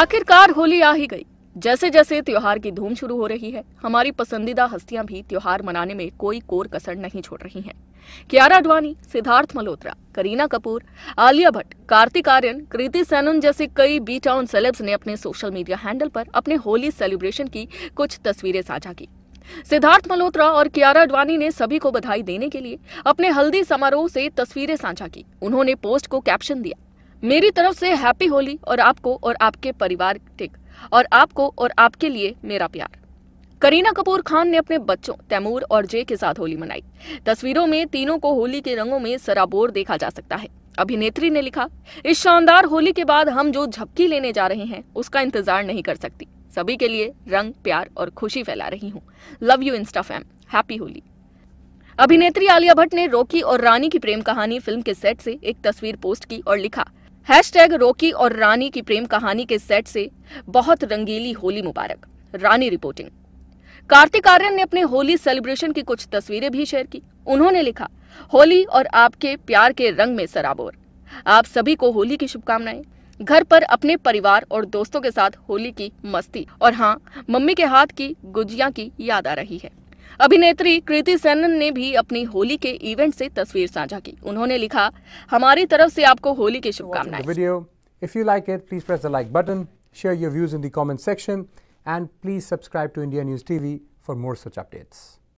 आखिरकार होली आ ही गई जैसे जैसे त्योहार की धूम शुरू हो रही है हमारी पसंदीदा हस्तियां भी त्योहार मनाने में कोई कोर कसर नहीं छोड़ रही हैं। कियारा अडवाणी सिद्धार्थ मल्होत्रा करीना कपूर आलिया भट्ट कार्तिक आर्यन कृति सैनन जैसे कई बी टाउन सेलेब्स ने अपने सोशल मीडिया हैंडल पर अपने होली सेलिब्रेशन की कुछ तस्वीरें साझा की सिद्धार्थ मल्होत्रा और कियारा अडवाणी ने सभी को बधाई देने के लिए अपने हल्दी समारोह से तस्वीरें साझा की उन्होंने पोस्ट को कैप्शन दिया मेरी तरफ से हैप्पी होली और आपको और आपके परिवार टिक और आपको और आपके लिए मेरा प्यार करीना कपूर खान ने अपने बच्चों तैमूर और जय के साथ होली मनाई तस्वीरों में तीनों को होली के रंगों में सराबोर देखा जा सकता है अभिनेत्री ने लिखा इस शानदार होली के बाद हम जो झपकी लेने जा रहे हैं उसका इंतजार नहीं कर सकती सभी के लिए रंग प्यार और खुशी फैला रही हूँ love you insta fam happy Holi अभिनेत्री आलिया भट्ट ने रोकी और रानी की प्रेम कहानी फिल्म के सेट से एक तस्वीर पोस्ट की और लिखा हैश टैग रोकी और रानी की प्रेम कहानी के सेट से बहुत रंगीली होली मुबारक रानी रिपोर्टिंग कार्तिक आर्यन ने अपने होली सेलिब्रेशन की कुछ तस्वीरें भी शेयर की उन्होंने लिखा होली और आपके प्यार के रंग में सराबोर आप सभी को होली की शुभकामनाएं घर पर अपने परिवार और दोस्तों के साथ होली की मस्ती और हाँ मम्मी के हाथ की गुजिया की याद आ रही है अभिनेत्री कृति सेनन ने भी अपनी होली के इवेंट से तस्वीर साझा की उन्होंने लिखा हमारी तरफ से आपको होली की शुभकामनाएं please subscribe to India news TV for more such